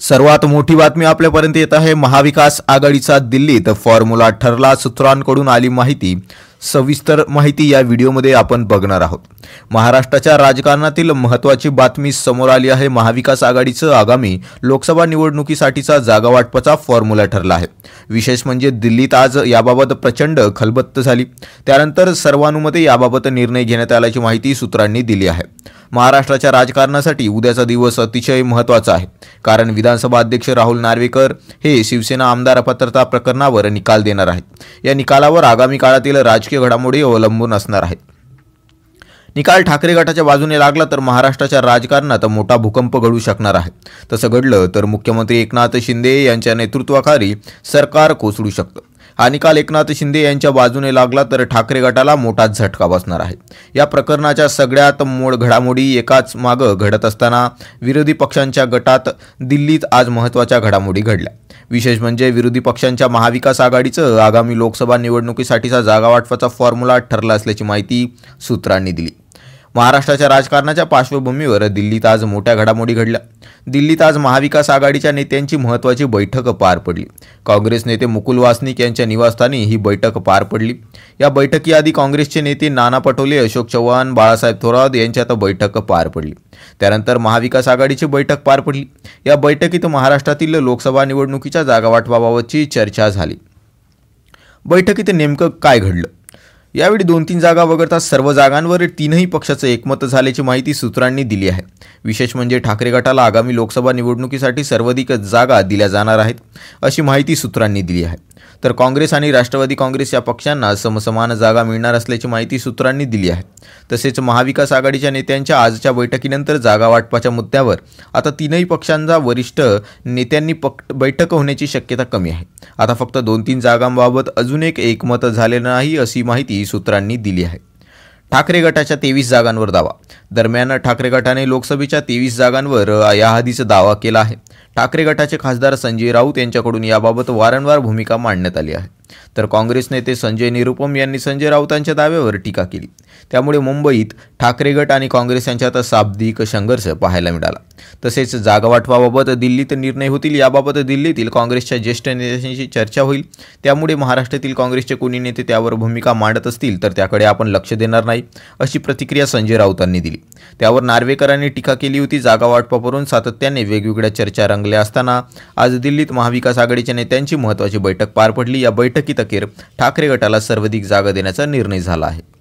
सर्वात मोठी बातमी आपल्यापर्यंत येत आहे महाविकास आघाडीचा दिल्लीत फॉर्म्युला ठरला सूत्रांकडून आली माहिती सविस्तर माहिती या व्हिडिओमध्ये आपण बघणार आहोत महाराष्ट्राच्या राजकारणातील महत्वाची बातमी समोर आली आहे महाविकास आघाडीचं आगामी लोकसभा निवडणुकीसाठीचा जागा वाटपाचा फॉर्म्युला ठरला आहे विशेष म्हणजे दिल्लीत आज याबाबत प्रचंड खलबत्त झाली त्यानंतर सर्वानुमते याबाबत निर्णय घेण्यात आल्याची माहिती सूत्रांनी दिली आहे महाराष्ट्राच्या राजकारणासाठी उद्याचा दिवस अतिशय महत्त्वाचा आहे कारण विधानसभा अध्यक्ष राहुल नार्वेकर हे शिवसेना आमदार अपात्रता प्रकरणावर निकाल देणार आहेत या निकालावर आगामी काळातील राजकीय घडामोडी अवलंबून असणार आहेत निकाल ठाकरे गटाच्या बाजूने लागला तर महाराष्ट्राच्या राजकारणात मोठा भूकंप घडू शकणार आहे तसं घडलं तर मुख्यमंत्री एकनाथ शिंदे यांच्या नेतृत्वाखाली सरकार कोसळू शकतं हा निकाल एकनाथ शिंदे यांच्या बाजूने लागला तर ठाकरे गटाला मोठा झटका बसणार आहे या प्रकरणाच्या सगळ्यात मोड घडामोडी एकाच मागं घडत असताना विरोधी पक्षांच्या गटात दिल्लीत आज महत्त्वाच्या घडामोडी घडल्या विशेष म्हणजे विरोधी पक्षांच्या महाविकास आघाडीचं आगामी लोकसभा निवडणुकीसाठीचा जागावाटपाचा फॉर्म्युला ठरला असल्याची माहिती सूत्रांनी दिली महाराष्ट्राच्या राजकारणाच्या पार्श्वभूमीवर दिल्लीत आज मोठ्या घडामोडी घडल्या दिल्लीत आज महाविकास आघाडीच्या नेत्यांची महत्त्वाची बैठक पार पडली काँग्रेस नेते मुकुल वासनिक यांच्या निवासस्थानी ही बैठक पार पडली या बैठकीआधी काँग्रेसचे नेते नाना पटोले अशोक चव्हाण बाळासाहेब थोरात यांच्यात बैठक पार पडली त्यानंतर महाविकास आघाडीची बैठक पार पडली या बैठकीत महाराष्ट्रातील लोकसभा निवडणुकीच्या जागावाटपाबाबतची चर्चा झाली बैठकीत नेमकं काय घडलं यावेळी दोन तीन जागा वगळता सर्व जागांवर तीनही पक्षाचं एकमत झाल्याची माहिती सूत्रांनी दिली आहे विशेष म्हणजे ठाकरे गटाला आगामी लोकसभा निवडणुकीसाठी सर्वाधिक जागा दिल्या जाणार आहेत अशी माहिती सूत्रांनी दिली आहे तर काँग्रेस आणि राष्ट्रवादी काँग्रेस या पक्षांना समसमान जागा मिळणार असल्याची माहिती सूत्रांनी दिली आहे तसेच महाविकास आघाडीच्या नेत्यांच्या आजच्या बैठकीनंतर जागा वाटपाच्या मुद्द्यावर आता तीनही पक्षांचा वरिष्ठ नेत्यांनी पक बैठक होण्याची शक्यता कमी आहे आता फक्त दोन तीन जागांबाबत अजून एक एकमत झाले नाही अशी माहिती सूत्रांनी दिली आहे ठाकरे गटाच्या तेवीस जागांवर दावा दरम्यान ठाकरे गटाने लोकसभेच्या तेवीस जागांवर याआधीच दावा केला आहे ठाकरे गटाचे खासदार संजय राऊत यांच्याकडून याबाबत वारंवार भूमिका मांडण्यात आली आहे तर काँग्रेस नेते संजय निरुपम यांनी संजय राऊतांच्या दाव्यावर टीका केली त्यामुळे मुंबईत ठाकरे गट आणि काँग्रेस यांच्यात शाब्दिक संघर्ष पाहायला मिळाला तसेच जागावाटपाबाबत दिल्लीत निर्णय होतील याबाबत दिल्लीतील काँग्रेसच्या ज्येष्ठ नेत्यांशी चर्चा होईल त्यामुळे महाराष्ट्रातील काँग्रेसचे कोणी नेते त्यावर भूमिका मांडत असतील तर त्याकडे आपण लक्ष देणार नाही अशी प्रतिक्रिया संजय राऊतांनी दिली त्यावर नार्वेकरांनी टीका केली होती जागावाटपावरून सातत्याने वेगवेगळ्या चर्चा रंगल्या असताना आज दिल्लीत महाविकास आघाडीच्या नेत्यांची महत्त्वाची बैठक पार पडली या बैठकीत अखेर ठाकरे गटाला सर्वाधिक जागा देण्याचा निर्णय झाला आहे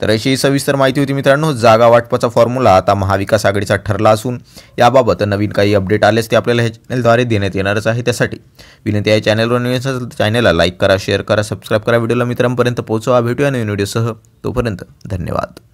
तर अशी सविस्तर माहिती होती मित्रांनो जागा वाटपाचा फॉर्म्युला आता महाविकास आघाडीचा ठरला असून याबाबत नवीन काही अपडेट आल्यास ते आपल्याला ह्या चॅनलद्वारे देण्यात येणारच आहे त्यासाठी विनंती आहे चॅनलवर नवीन असेल तर चॅनलला लाईक करा शेअर करा सबस्क्राईब करा व्हिडिओला मित्रांपर्यंत पोहोचवा भेटूया नवीन व्हिडिओसह तोपर्यंत धन्यवाद